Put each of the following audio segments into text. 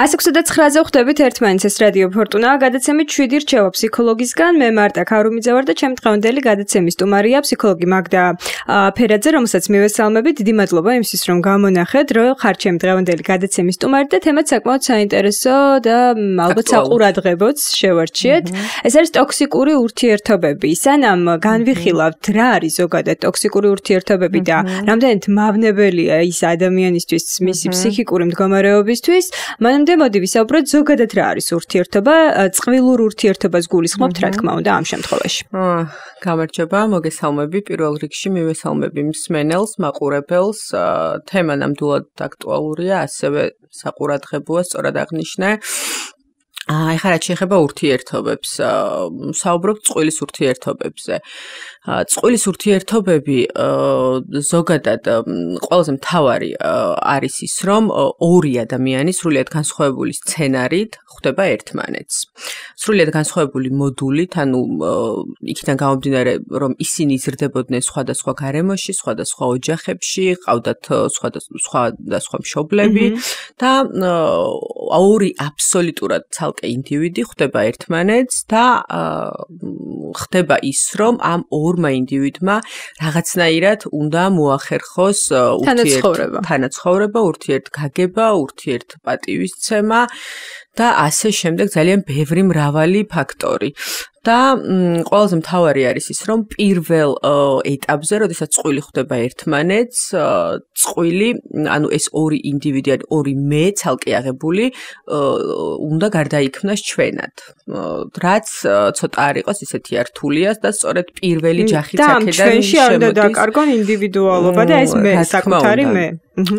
6:09-ზე ხვდებით ერთმანეთს ეს რადიო ფორტუნა გადაცემით 7 რჩევა ფსიქოლოგისგან მე მარტა ქარუმიძე ვარ და ჩემ დღევანდელი გადაცემის სტუმარია ფსიქოლოგი მაგდა ფერაძე რომელსაც მივესალმები დიდი მადლობა იმისთვის რომ გამონახეთ რო ხარ ჩემ დღევანდელი გადაცემის სტუმარი და თემაც საკმაოდ საინტერესო და ალბათ საყურადღებოც შევარჩიეთ mm-hmm. ეს არის ტოქსიკური ურთიერთობები სანამ განვიხილავთ რა არის ზოგადად ტოქსიკური ურთიერთობები და mm-hmm. რამდენად მავნებელია ის ადამიანისთვის მისი mm-hmm. ფსიქიკური მდგომარეობისთვის მანამდე ამდე მოდი ვისაუბროთ ზოგადად რა არის ურთიერთობა, წვილურ ურთიერთობას გულისხმობთ რა თქმა უნდა ამ შემთხვევაში. აა გამარჯობა, მოგესალმები პირველ რიგში მიმესალმები მსმენელს, მაყურებელს, თემა ნამდვილად აქტუალურია, ასევე საყურადღებოა სწორად აღნიშნე. აა აი ხარ რაც შეეხება ურთიერთობებს, საუბრობ წყვილის ურთიერთობებზე. წყვილის ურთიერთობები ზოგადად ყველაზე მთავარი არის ის, რომ ორი ადამიანი სრულიად განსხვავებული სცენარით ხვდება ერთმანეთს. სრულიად განსხვავებული მოდულით, ანუ იქიდან გამომდინარე, რომ ისინი იზრდებოდნენ სხვადასხვა გარემოში, სხვადასხვა ოჯახებში, ყავდათ სხვადასხვა სხვადასხვა მშობლები და ორი აბსოლუტურად ხალხი ინდივიდი ხდება ერთმანეთს და ხდება ის, რომ ამ ორმა ინდივიდმა რაღაცნაირად უნდა მოახერხოს თანაცხოვრება, თანაცხოვრება, ურთიერთგაგება, ურთიერთპატივისცემა და ასე შემდეგ ძალიან ბევრი მრავალი ფაქტორი. და ყველაზე მთავარი არის ის, რომ პირველ ეტაპზე, როდესაც წყვილი ხდება ერთმანეთს, წყვილი, ანუ ეს ორი ინდივიდი, ორი მე, ცალკე აღებული, უნდა გარდაიქმნას ჩვენად. რაც ცოტა არ იყოს ისეთი ართულიას და სწორედ პირველი ჯახი საქედა შემოდის. და ჩვენში არ უნდა დაკარგონ ინდივიდუალობა და ეს მე, საკუთარი მე.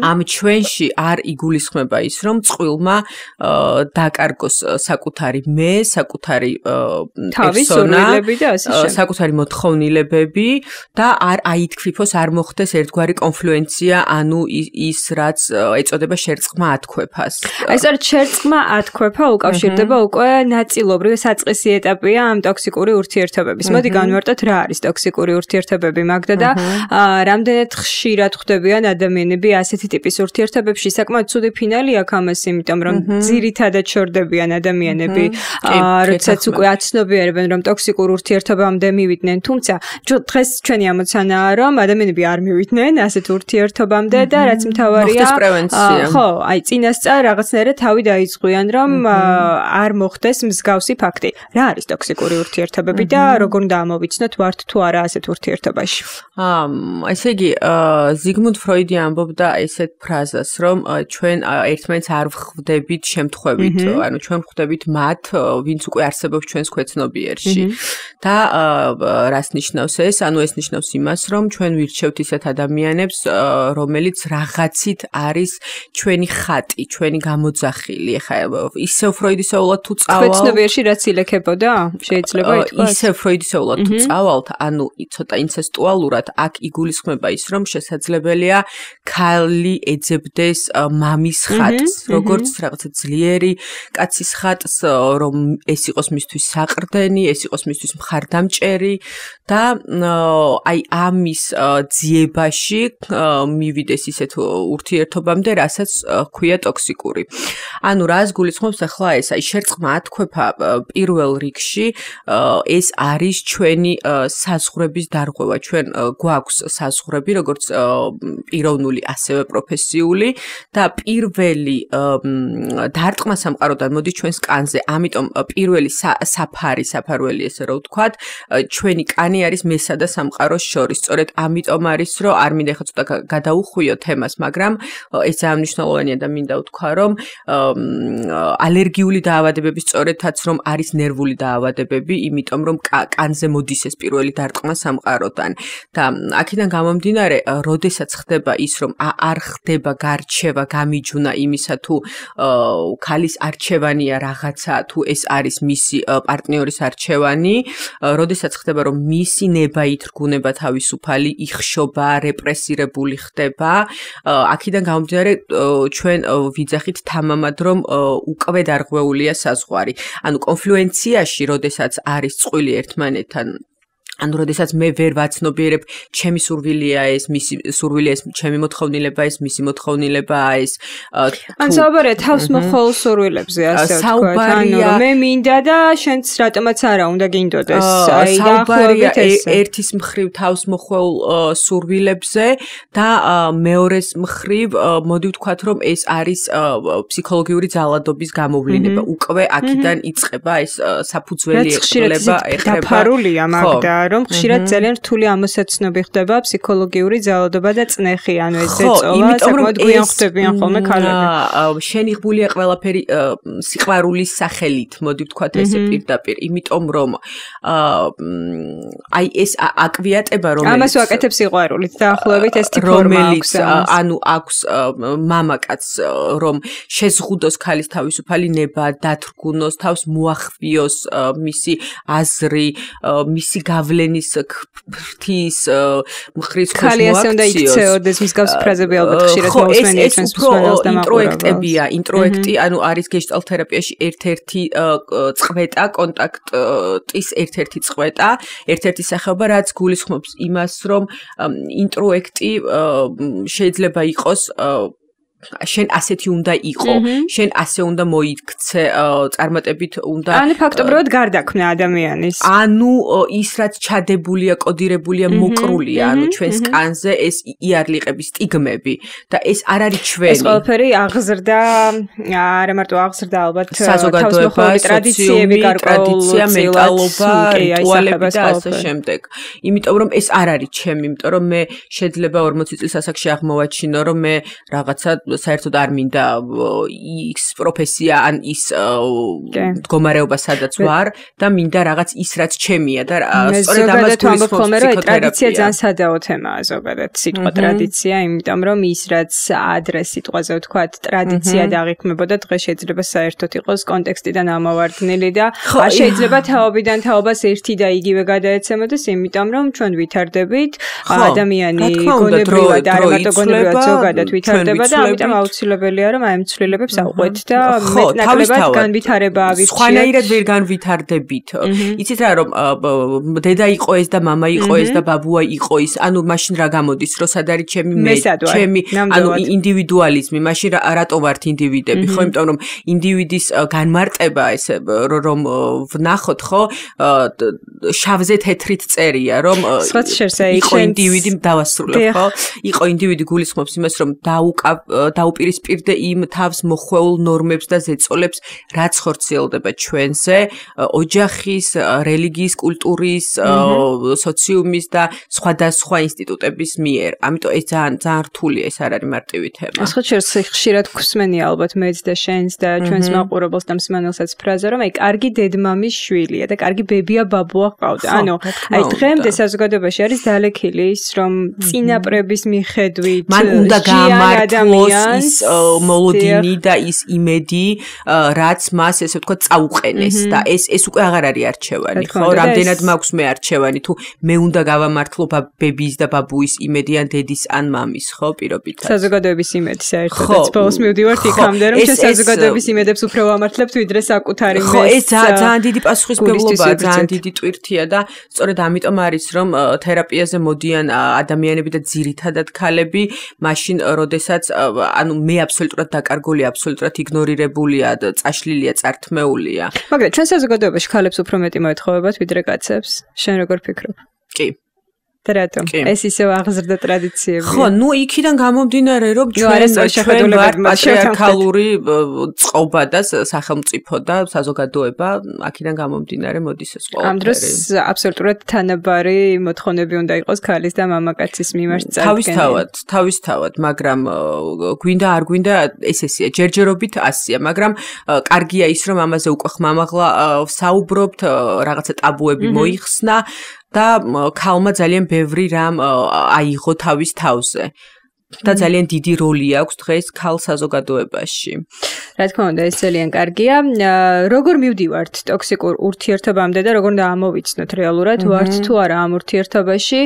ამ ჩვენში არ იგულისხმება ის, რომ წquilმა დაკარგოს საკუთარი მე, საკუთარი პერსონა, საკუთარი მოთხოვნილებები და არ აითქვიფოს, არ მოხდეს ერთგვარი კონფლუენცია, ანუ ის რაც ეწოდება შერწყმა ათქვეფას. აი ეს არის შერწყმა ათქვეფა უკავშირდება უკვე ნაწილობრივ საწესი ეტაპია ამ ტოქსიკური ურთიერთობების. მოდი განვარტოთ რა არის ტოქსიკური ურთიერთობები მაგდა და რამდენად ხშირად ხდებიან ადამიანები ასე ასეთი ტიპის ურთიერთობებში საკმაოდ ცივი ფინალი აქვს ამას, იმიტომ რომ ძირითადად შორდებიან ადამიანები, როდესაც უკვე აცნობიერებენ, რომ ტოქსიკურ ურთიერთობამდე მივიდნენ, თუმცა დღეს ჩვენი ამოცანაა, რომ ადამიანები არ მივიდნენ ასეთ ურთიერთობამდე და რაც მთავარია, ხო, აი წინასწარ რაღაცნაირად თავი დაიწყვიან, რომ არ მოხდეს მსგავსი ფაქტი. რა არის ტოქსიკური ურთიერთობები და როგორ უნდა ამოვიცნოთ ვართ თუ არა ასეთ ურთიერთობაში? აა, ესე იგი, ზიგმუნდ ფროიდი ამბობდა, ესეთ ფრაზას, რომ ჩვენ ერთმანეთს არ ვხვდებით შემთხვევით, ანუ ჩვენ ვხვდებით მათ, ვინც უკვე არსებობს ჩვენს ქვეცნობიერში. და რას ნიშნავს ეს? ანუ ეს ნიშნავს იმას, რომ ჩვენ ვირჩევთ ისეთ ადამიანებს, რომელიც რაღაცით არის ჩვენი ხატი, ჩვენი გამოძახილი. ეხა ისე ფროიდისეულად თუ წავალ ქვეცნობიერში რაც ილექებოდა, შეიძლება ითქვას. ისე ფროიდისეულად თუ წავალთ, ანუ ცოტა ინცესტუალურად აქ იგულისხმება ის, რომ შესაძლებელია ქალ ძალი ეძებდეს მამის ხატს, როგორც რაღაცა ძლიერი კაცის ხატს, რომ ეს იყოს მისთვის საყრდენი, ეს იყოს მისთვის მხარდამჭერი და აი ამის ძიებაში მივიდეს ისეთ ურთიერთობამდე, რასაც ხქვია ტოქსიკური. ანუ რას გულისხმობს ახლა ეს, აი შერწყმა ათქვეფა პირველ რიგში, ეს არის ჩვენი საზღურების დარღვევა, ჩვენ გვაქვს საზღურები, როგორც პიროვნული ასე ასევე პროფესიული და პირველი დარტყმა სამყაროდან მოდის ჩვენს კანზე. ამიტომ პირველი საფარი, საფარველი ესე რომ ვთქვათ, ჩვენი კანი არის მესა და სამყაროს შორის. სწორედ ამიტომ არის, რომ არ მინდა ხო ცოტა გადაუხვიო თემას, მაგრამ ეს ძალიან მნიშვნელოვანია და მინდა ვთქვა, რომ ალერგიული დაავადებების სწორედაც რომ არის ნერვული დაავადებები, იმიტომ რომ კანზე მოდის ეს პირველი დარტყმა სამყაროდან. და აქედან გამომდინარე, როდესაც ხდება ის, რომ არ ხდება გარჩევა გამიჯუნა იმისა თუ ქალის არჩევანია რაღაცა თუ ეს არის მისი პარტნიორის არჩევანი, როდესაც ხდება რომ მისი ნება ითრგუნება თავისუფალი, იხშობა, რეპრესირებული ხდება, აქიდან გამომდინარე ჩვენ ვიძახით თამამად რომ უკვე დარღვეულია საზღვარი. ანუ კონფლუენციაში, როდესაც არის წყვილი ერთმანეთთან ანუ როდესაც მე ვერ ვაცნობიერებ ჩემი სურვილია ეს მისი სურვილია ეს ჩემი მოთხოვნილება ეს მისი მოთხოვნილებაა ეს ან საუბარია თავს მოხოლ სურვილებზე ასე ვთქვა საუბარია მე მინდა და შენც რატომაც არა უნდა გინდოდეს აი საუბარია ერთის მხრივ თავს მოხოლ სურვილებზე და მეორეს მხრივ მოდი ვთქვათ რომ ეს არის ფსიქოლოგიური ძალადობის გამოვლენა უკვე აქედან იწყება ეს საფუძველი ეხება ეხება დაფარულია მაგდა რომ ხშირად ძალიან რთული ამოსაცნობი ხდება ფსიქოლოგიური ძალადობა და წნეხი, ანუ ეს ეწოლა, საკმაოდ გვიან ხდებიან ხოლმე ქალები. შენი ღბულია ყველაფერი სიყვარულის სახელით, მოდი ვთქვა ესე პირდაპირ, იმიტომ რომ აი ეს აკვიატება რომელიც ამას ვაკეთებ სიყვარულით, დაახლოებით ეს ტიპი რომელიც ანუ აქვს მამაკაც რომ შეზღუდოს ქალის თავისუფალი ნება, დათრგუნოს თავს, მოახვიოს მისი აზრი, მისი გავლენა ელენის ფრთის მხრის კოსმოსი ხალი ასე უნდა იქცეოდეს მსგავს ფრაზები ალბათ ხშირად მოსმენენ ჩვენს მსმენელს და პროექტებია ინტროექტი ანუ არის გეშტალ თერაპიაში ერთ-ერთი წყვეტა კონტაქტის ერთ-ერთი წყვეტა ერთ-ერთი სახეობა რაც გულისხმობს იმას რომ ინტროექტი შეიძლება იყოს შენ ასეთი უნდა იყო, შენ ასე უნდა მოიქცე, წარმატებით უნდა ანუ ფაქტობრივად გარდაქმნა ადამიანის. ანუ ის რაც ჩადებულია, კოდირებულია, მოკრულია, ანუ ჩვენს კანზე ეს იარლიყების სტიგმები და ეს არ არის ჩვენი. ეს ყველაფერი აღზრდა, არა მარტო აღზრდა ალბათ, საზოგადოება, ტრადიციები, ტრადიცია, მენტალობა, რიტუალები და ასე შემდეგ. იმიტომ რომ ეს არ არის ჩემი, იმიტომ რომ მე შეიძლება 40 წლის ასაკში აღმოვაჩინო, რომ მე რაღაცა საერთოდ არ მინდა ის პროფესია ან ის მდგომარეობა სადაც ვარ და მინდა რაღაც ის რაც ჩემია და სწორედ ამას თუ ის ხომ რა ტრადიცია ძალიან სადაო თემაა ზოგადად სიტყვა ტრადიცია იმიტომ რომ ის რაც ადრე სიტყვაზე ვთქვა ტრადიცია დაიგმებოდა დღეს შეიძლება საერთოდ იყოს კონტექსტიდან ამავარდნილი და არ შეიძლება თაობიდან თაობას ერთი და იგივე გადაეცემოდეს იმიტომ რომ ჩვენ ვითარდებით ადამიანი გონებრივად არ მარტო გონებრივად ზოგადად ვითარდება და ამით ამიტომ აუცილებელია რომ აი ამ ცვლილებებს აუყვეთ და მეტნაკლებად განვითარება ავიღოთ. სხვანაირად ვერ განვითარდებით. იცით რა რომ დედა იყო ეს და мама იყო ეს და ბაბუა იყო ის, ანუ მაშინ რა გამოდის, რომ სად არის ჩემი მე, ჩემი ანუ ინდივიდუალიზმი, მაშინ რატო ვართ ინდივიდები, ხო, იმიტომ რომ ინდივიდის განმარტება ეს რომ ვნახოთ, ხო, შავზე თეთრით წერია, რომ იყო ინდივიდი დავასრულებ, ხო? იყო ინდივიდი გულისხმობს იმას, რომ დაუკავ დაუპირისპირდე იმ თავს მოხვეულ ნორმებს და ზეწოლებს, რაც ხორციელდება ჩვენზე, ოჯახის, რელიგიის, კულტურის, სოციუმის და სხვადასხვა ინსტიტუტების მიერ. ამიტომ ეს ძალიან ძალიან რთულია ეს არ არის მარტივი თემა. ეს ხშირად ხშირად გვსმენი ალბათ მეც და შენს და ჩვენს მაყურებელს და მსმენელსაც ფრაზა, რომ აი კარგი დედმამის შვილია და კარგი ბებია ბაბუა ყავდა. ანუ აი დღემდე საზოგადოებაში არის დალექილი ის, რომ წინაპრების მიხედვით მან უნდა გამართლოს ის მოლოდინი და ის იმედი, რაც მას ესე ვთქვა წაუყენეს და ეს ეს უკვე აღარ არის არჩევანი, ხო? რამდენად მაქვს მე არჩევანი თუ მე უნდა გავამართლო ბებიის და ბაბუის იმედი ან დედის ან მამის, ხო, პირობითაც. საზოგადოების იმედი საერთოდ ცდილობს მივდივართ იქამდე, რომ შე საზოგადოების იმედებს უფრო ამართლებთ ვიდრე საკუთარ იმედს. ხო, ეს ძალიან დიდი პასუხისმგებლობაა, ძალიან დიდი ტვირთია და სწორედ ამიტომ არის რომ თერაპიაზე მოდიან ადამიანები და ძირითადად ქალები, მაშინ როდესაც ანუ მე აბსოლუტურად დაკარგული, აბსოლუტურად იგნორირებულია, წაშლილია, წართმეულია. მაგრამ ჩვენ საზოგადოებაში ქალებს უფრო მეტი მოეთხოვებათ ვიდრე კაცებს. შენ როგორ ფიქრობ? კი, და რატომ? ეს ისევ აღზრდა ტრადიციები. ხო, ну იქიდან გამომდინარე, რომ ჩვენ შეხედულებული წყობა და სახელმწიფო და საზოგადოება, აქედან გამომდინარე მოდის ეს ყველა. ამ დროს აბსოლუტურად თანაბარი მოთხოვნები უნდა იყოს ქალის და მამაკაცის მიმართ წარგენილი. თავისთავად, თავისთავად, მაგრამ გვინდა არ გვინდა ეს ესეა, ჯერჯერობით ასია, მაგრამ კარგია ის, რომ ამაზე უკვე ხმამაღლა საუბრობთ, რაღაცა ტაბუები მოიხსნა. და ქალმა ძალიან ბევრი რამ აიღო თავის თავზე. და ძალიან დიდი როლი აქვს დღეს ქალ საზოგადოებაში. რა თქმა უნდა, ეს ძალიან კარგია. როგორ მივდივართ ტოქსიკურ ურთიერთობამდე და როგორ დაამოვიცნოთ რეალურად ვართ თუ არა ამ ურთიერთობაში?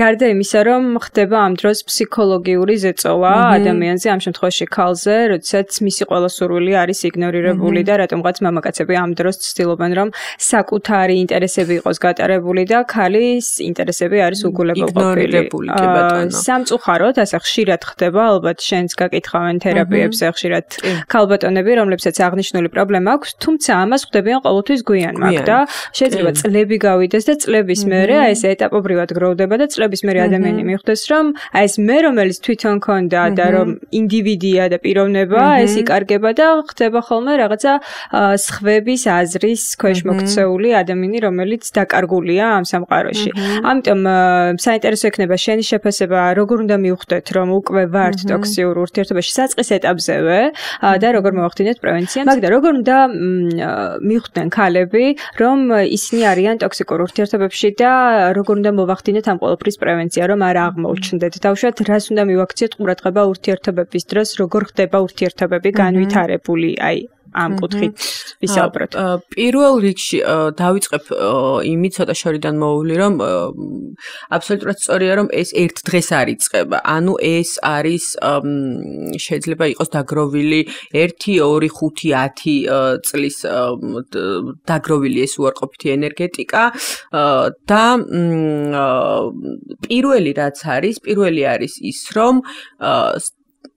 გარდა იმისა, რომ ხდება ამ დროს ფსიქოლოგიური ზეწოლა ადამიანზე, ამ შემთხვევაში ქალზე, როდესაც მისი ყველა სურვილი არის იგნორირებული და რატომღაც მამაკაცები ამ დროს ცდილობენ, რომ საკუთარი ინტერესები იყოს გატარებული და ქალის ინტერესები არის უგულებელყოფილი. იგნორირებული კი ბატონო. სამწუხაროდ ასე ხშირად ხდება, ალბათ შენს გაკითხავენ თერაპიებზე ხშირად ქალბატონები, რომლებსაც აღნიშნული პრობლემა აქვს, თუმცა ამას ხვდებიან ყოველთვის გვიან მაგ და შეიძლება წლები გავიდეს და წლების მერე აი ეს ეტაპობრივად გროვდება და წლების მერე ადამიანი მიხვდეს, რომ აი ეს მე რომელიც თვითონ ქონდა და რომ ინდივიდია და პიროვნება, ეს იკარგება და ხდება ხოლმე რაღაცა სხვების აზრის ქვეშმოქცეული ადამიანი, რომელიც დაკარგულია ამ სამყაროში. ამიტომ საინტერესო იქნება შენი შეფასება, როგორ უნდა მივხვდეთ, რომ რომ უკვე ვართ ტოქსიურ ურთიერთობაში საწყის ეტაპზევე და როგორ მოახდინოთ პრევენციას? მაგრამ როგორ უნდა მიხვდნენ ქალები, რომ ისინი არიან ტოქსიკურ ურთიერთობებში და როგორ უნდა მოახდინოთ ამ ყოველფრის პრევენცია, რომ არ აღმოჩნდეთ? დაუშვათ, რას უნდა მივაქციოთ ყურადღება ურთიერთობების დროს, როგორ ხდება ურთიერთობები განვითარებული? აი, ამ კუთხით ვისაუბროთ. პირველ რიგში დავიწყებ იმი ცოტა შორიდან მოვლი, რომ აბსოლუტურად სწორია, რომ ეს ერთ დღეს არ იწყება. ანუ ეს არის შეიძლება იყოს დაგროვილი 1 2 5 10 წლის დაგროვილი ეს უარყოფითი ენერგეტიკა და პირველი რაც არის, პირველი არის ის, რომ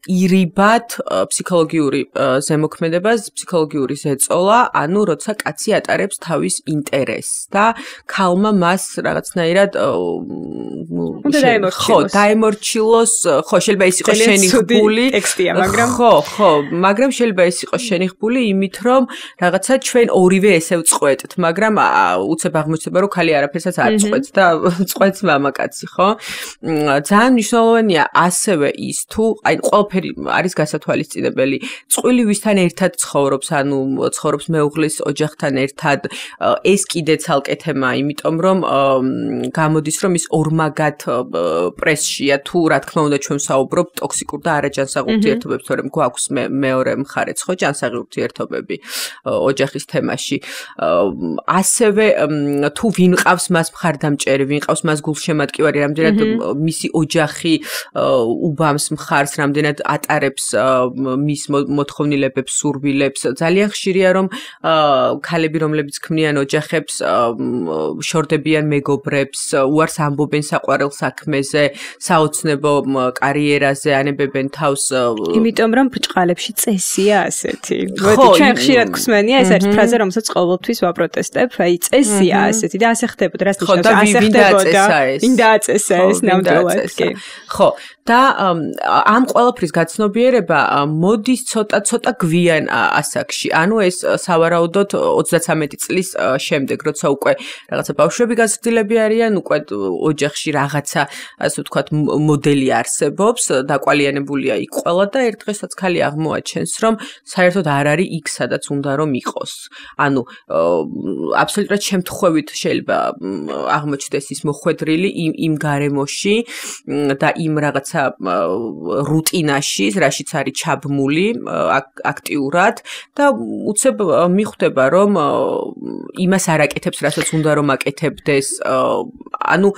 ირიბათ ფსიქოლოგიური ზემოქმედებას, ფსიქოლოგიური ზეწოლა, ანუ როცა კაცი ატარებს თავის ინტერესს და ქალმა მას რაღაცნაირად ხო, დაემორჩილოს, ხო, შეიძლება ის იყოს შენი გული, მაგრამ ხო, ხო, მაგრამ შეიძლება ის იყოს შენი გული, იმით რომ რაღაცა ჩვენ ორივე ესე წყვეტთ, მაგრამ უცებ აღმოჩნდება, რომ ხალი არაფერსაც არ წყვეტს და წყვეტს მამაკაცი, ხო? ძალიან მნიშვნელოვანია ასევე ის თუ აი ყველაფერი არის გასათვალისწინებელი. წყვილი ვისთან ერთად ცხოვრობს, ანუ ცხოვრობს მეუღლის ოჯახთან ერთად, ეს კიდე ცალკე თემაა, იმიტომ რომ გამოდის რომ ის ორმაგად პრესშია, თუ რა თქმა უნდა ჩვენ საუბრობ ტოქსიკურ და არაჯანსაღ ურთიერთობებს, თორემ გვაქვს მე მეორე მხარე ხო ჯანსაღი ურთიერთობები ოჯახის თემაში. ასევე თუ ვინ ყავს მას მხარდამჭერი, ვინ ყავს მას გულშემატკივარი, რამდენად მისი ოჯახი უბამს მხარს, რამდენად რამდენად ატარებს მის მოთხოვნილებებს, სურვილებს. ძალიან ხშირია რომ ქალები, რომლებიც ქმნიან ოჯახებს, შორდებიან მეგობრებს, უარს ამბობენ საყვარელ საქმეზე, საოცნებო კარიერაზე, ანებებენ თავს. იმიტომ რომ ბჭყალებში წესია ასეთი. მოდი ჩვენ ხშირად გვსმენია ეს არის ფრაზა, რომელსაც ყოველთვის ვაპროტესტებ, აი წესია ასეთი და ასე ხდებოდა, რას ნიშნავს ასე ხდებოდა. ვინ დააწესა ეს? ვინ დააწესა ეს ნამდვილად? ხო, და ამ ყველა ხალხის გაცნობიერება მოდის ცოტა-ცოტა გვიან ასაკში. ანუ ეს სავარაუდოდ 33 წლის შემდეგ, როცა უკვე რაღაცა ბავშვები გაზრდილები არიან, უკვე ოჯახში რაღაცა, ასე ვთქვათ, მოდელი არსებობს, დაკვალიანებულია იქ ყველა და ერთ დღესაც ხალი აღმოაჩენს, რომ საერთოდ არ არის იქ, სადაც უნდა რომ იყოს. ანუ აბსოლუტურად შემთხვევით შეიძლება აღმოჩნდეს ის მოხვედრილი იმ გარემოში და იმ რაღაცა რუტინ რუტინაში, რაშიც არის ჩაბმული აქტიურად და უცებ მიხვდება, რომ იმას არაკეთებს, რასაც უნდა რომ აკეთებდეს. ანუ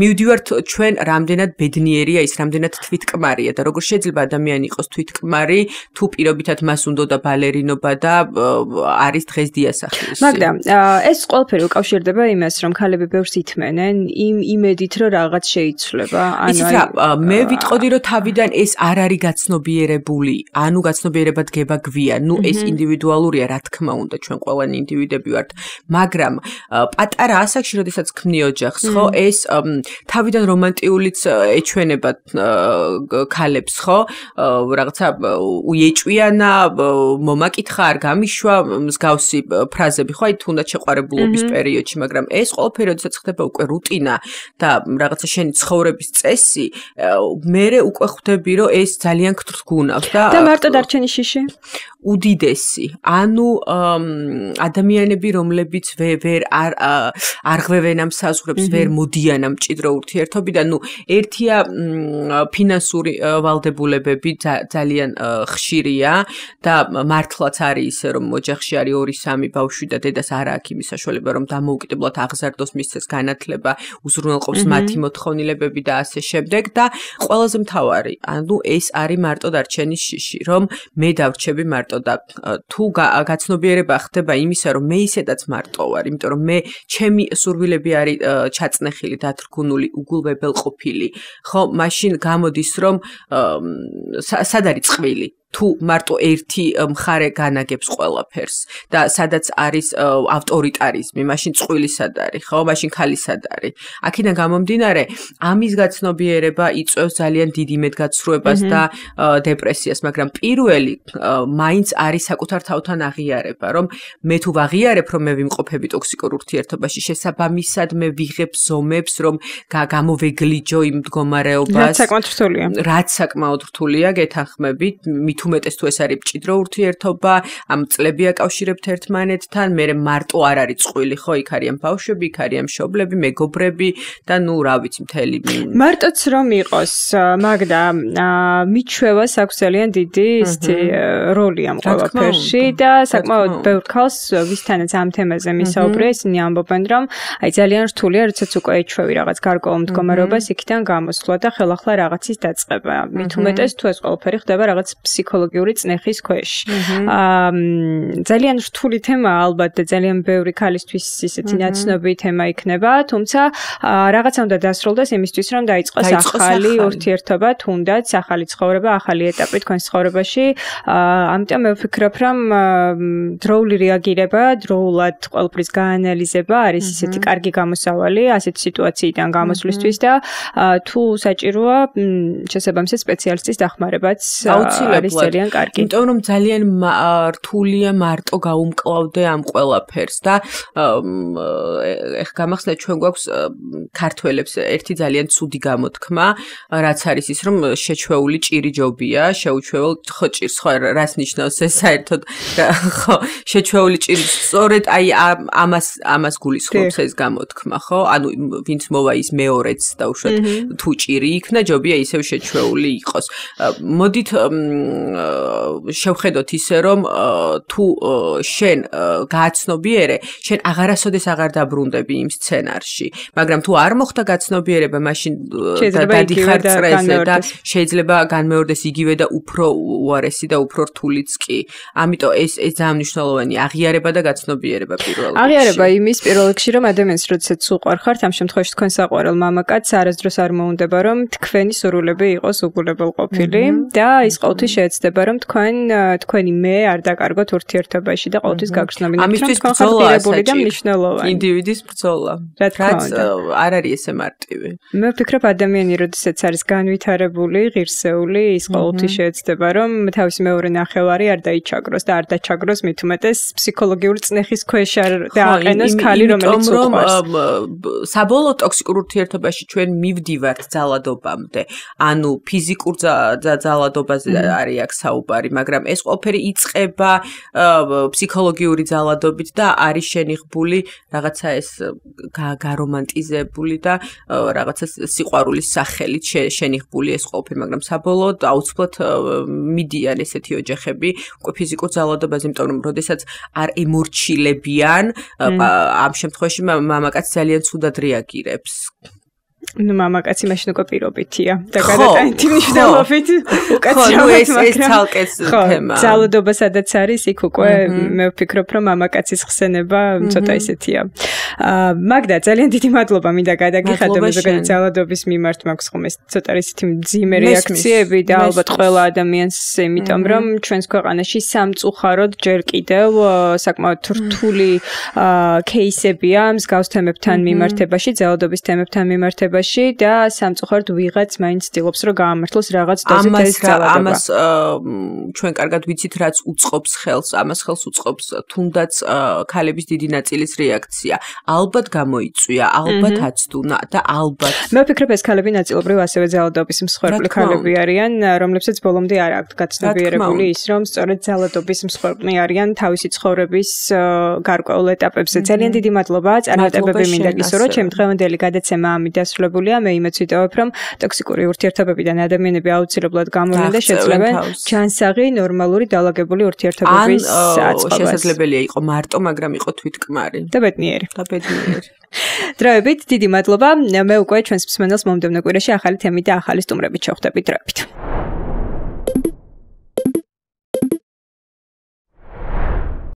მივდივართ ჩვენ რამდენად ბედნიერია, ის რამდენად თვითკმარია და როგორ შეიძლება ადამიანი იყოს თვითკმარი, თუ პირობითად მას უნდა და ბალერინობა და არის დღეს დიასახლისი. მაგრამ ეს ყველაფერი უკავშირდება იმას, რომ ქალები ბევრს ითმენენ იმ იმედით, რომ რაღაც შეიცვლება. ანუ ის რა, მე ვიტყოდი, რომ თავიდან მაგრამ ეს არ არის გაცნობიერებული, ანუ გაცნობიერებად გება გვია. ნუ ეს ინდივიდუალურია, რა თქმა უნდა, ჩვენ ყველანი ინდივიდები ვართ, მაგრამ პატარა ასაკში, როდესაც ქმნი ოჯახს, ხო, ეს თავიდან რომანტიულიც ეჩვენებათ ქალებს, ხო? რაღაცა უეჭვიანა, მომაკითხა არ გამიშვა, მსგავსი ფრაზები, ხო, აი თუნდაც შეყარებულობის პერიოდში, მაგრამ ეს ყველაფერი როდესაც ხდება უკვე რუტინა და რაღაცა შენი ცხოვრების წესი, მე უკვე ხვდები ვიტყვები, რომ ეს ძალიან გრძგუნავს და და მარტო დარჩენი შიში. უდიდესი, ანუ ადამიანები, რომლებიც ვერ ვერ არ არღვევენ ამ საზღვრებს, ვერ მოდიან ამ ჭიდრო ურთიერთობიდან, ნუ ერთია ფინანსური ვალდებულებები ძალიან ხშირია და მართლაც არის ისე, რომ ოჯახში არის 2-3 ბავშვი და დედას არ აქვს იმის საშუალება, რომ დამოუკიდებლად აღზარდოს მისცეს განათლება, უზრუნველყოს მათი მოთხოვნილებები და ასე შემდეგ და ყველაზე მთავარი, ანუ ეს არის მარტო დარჩენის შიში, რომ მე დავრჩები მარტო და თუ გაცნობიერება ხდება იმისა, რომ მე ისედაც მარტო ვარ, იმიტომ რომ მე ჩემი სურვილები არის ჩაწნეხილი, დათრგუნული, უგულვებელყოფილი, ხო, მაშინ გამოდის რომ სად არის წყვილი, თუ მარტო ერთი მხარე განაგებს ყველაფერს და სადაც არის ავტორიტარიზმი, მაშინ წყვილისად არის, ხო, მაშინ ქალისად არის. აქედან გამომდინარე, ამის გაცნობიერება იწვევს ძალიან დიდ იმედგაცრუებას და დეპრესიას, მაგრამ პირველი მაინც არის საკუთარ თავთან აღიარება, რომ მე თუ ვაღიარებ, რომ მე ვიმყოფები ტოქსიკურ ურთიერთობაში, შესაბამისად მე ვიღებ ზომებს, რომ გამოვეგლიჯო იმ მდგომარეობას. რაც საკმაოდ რთულია. რაც საკმაოდ რთულია, გეთანხმებით, მით უმეტეს თუ ეს არის პჭიდრო ურთიერთობა, ამ წლები აკავშირებთ ერთმანეთთან, მე მარტო არ არის წყვილი ხო, იქ არიან ბავშვები, იქ არიან მშობლები, მეგობრები და ნუ რა ვიცი, მთელი მარტოც რომ იყოს, მაგდა, მიჩვევას აქვს ძალიან დიდი ისეთი როლი ამ ყველაფერში და საკმაოდ ბევრ ქალს ვისთანაც ამ თემაზე მისაუბრე, ისინი ამბობენ, რომ აი ძალიან რთულია, როდესაც უკვე ეჩვევი რაღაც გარკვეულ მდგომარეობას, იქიდან გამოსვლა და ხელახლა რაღაცის დაწყება. მით უმეტეს თუ ეს ყველაფერი ხდება რაღაც ფსიქ ეკოლოგიური წნეხის ქვეშ. აა ძალიან რთული თემა ალბათ და ძალიან ბევრი ქალისთვის ისეთი ნაცნობი თემა იქნება, თუმცა რაღაცა უნდა დასრულდეს იმისთვის, რომ დაიწყოს ახალი ურთიერთობა, თუნდაც ახალი ცხოვრება, ახალი ეტაპი თქვენს ცხოვრებაში. აა ამიტომ მე ვფიქრობ, რომ დროული რეაგირება, დროულად ყოველთვის გაანალიზება არის ისეთი კარგი გამოსავალი ასეთ სიტუაციიდან გამოსვლისთვის და თუ საჭიროა შესაბამისად სპეციალისტის დახმარებაც აუცილებლად ძალიან კარგი. იმიტომ რომ ძალიან რთულია მარტო გაუმკლავდე ამ ყველაფერს და ეხ გამახსნა ჩვენ გვაქვს ქართველებს ერთი ძალიან ცუდი გამოთქმა, რაც არის ის რომ შეჩვეული ჭირი ჯობია, შეუჩვეულ ხოჭირს ხო რას ნიშნავს ეს საერთოდ? ხო, შეჩვეული ჭირი სწორედ აი ამას ამას გულისხმობს ეს გამოთქმა, ხო? ანუ ვინც მოვა ის მეორეც და უშოთ თუ ჭირი იქნა ჯობია ისევ შეჩვეული იყოს. მოდით შევხედოთ ისე რომ თუ შენ გააცნობიერე, შენ აღარასოდეს აღარ დაბრუნდები იმ სცენარში, მაგრამ თუ არ მოხდა გაცნობიერება, მაშინ დაიხარ წრესე და შეიძლება განმეორდეს იგივე და უფრო უარესი და უფრო რთულიც კი. ამიტომ ეს ეს ძალიან მნიშვნელოვანი აღიარება და გაცნობიერება პირველ რიგში. აღიარება იმის პირველ რიგში რომ ადამიანს როდესაც უყარხართ, ამ შემთხვევაში თქვენ საყვარელ მამაკაც არასდროს არ მოუნდება რომ თქვენი სურვილები იყოს უგულებელყოფილი mhm. და ის ყოველთვის შეეც ხდება, რომ თქვენ თქვენი მე არ დაკარგოთ ურთიერთობაში და ყოველთვის გაგრძნობინოთ, რომ ამისთვის ბრძოლაა და მნიშვნელოვანი ინდივიდის ბრძოლა. რა თქმა უნდა, არ არის ესე მარტივი. მე ვფიქრობ ადამიანი, როდესაც არის განვითარებული, ღირსეული, ის ყოველთვის შეეცდება, რომ თავისი მეორე ნახევარი არ დაიჩაგროს და არ დაჩაგროს მით უმეტეს ფსიქოლოგიური წნეხის ქვეშ არ დააყენოს ხალი, რომელიც უყვარს. რომ საბოლოო ტოქსიკურ ურთიერთობაში ჩვენ მივდივართ ძალადობამდე, ანუ ფიზიკურ ძალადობაზე არის აქვს საუბარი, მაგრამ ეს ყოფერი იწება ფსიქოლოგიური ძალადობით და არის შენიღბული რაღაცა ეს გარომანტიზებული და რაღაცა სიყვარულის სახელით შენიღბული ეს ყოფი, მაგრამ საბოლოოდ აუცილებლად მიდიან ესეთი ოჯახები უკვე ფიზიკურ ძალადობაზე, იმიტომ რომ შესაძაც არ ემორჩილებიან ამ შემთხვევაში მამაკაც ძალიან ცუდად რეაგირებს. ну мамакаци машин უკვე პირობითია და გადატა ინტიმიშნალობით უკაცრავად ეს ეს თალკეც თემა ძალადობა სადაც არის იქ უკვე მე ვფიქრობ რომ мамакаციის ხსენება ცოტა ისეთია აა მაგდა ძალიან დიდი მადლობა მინდა გადაგიხადო მეზოგადი ძალადობის მიმართ მაქვს ხომ ეს ცოტა ისეთი ძიმე რეაქციები და ალბათ ყველა ადამიანს იმიტომ რომ ჩვენს ქვეყანაში სამწუხაროდ ჯერ კიდევ საკმაოდ რთული აა кейსებია მსგავს თემებთან მიმართებაში ძალადობის თემებთან მიმართებაში ხეობაში და სამწუხაროდ ვიღაც მაინც ცდილობს რომ გაამართლოს რაღაც დოზით ამას ამას ჩვენ კარგად ვიცით რაც უწყობს ხელს ამას ხელს უწყობს თუნდაც ქალების დიდი ნაწილის რეაქცია ალბათ გამოიწვია ალბათ აცდუნა და ალბათ მე ვფიქრობ ეს ქალები ნაწილობრივ ასევე ძალადობის მსხვერპლი ქალები არიან რომლებსაც ბოლომდე არ აქვთ გაცნობიერებული ის რომ სწორედ ძალადობის მსხვერპლი არიან თავისი ცხოვრების გარკვეულ ეტაპებზე ძალიან დიდი მადლობა წარმატებები მინდა გისურვო ჩემ დღევანდელი გადაცემა ამი დასრულა გამოკვირვებულია, მე იმეც ვიტოვებ, რომ ტოქსიკური ურთიერთობებიდან ადამიანები აუცილებლად გამოვიდნენ და შეძლებენ ჯანსაღი ნორმალური დალაგებული ურთიერთობების საწყობას. ან შესაძლებელია იყოს მარტო, მაგრამ იყოს თვითკმარი. და ბედნიერი. და ბედნიერი. დროებით დიდი მადლობა. მე უკვე ჩვენს მსმენელს მომდევნო კვირაში ახალი თემით და ახალი სტუმრებით შევხვდებით დროებით.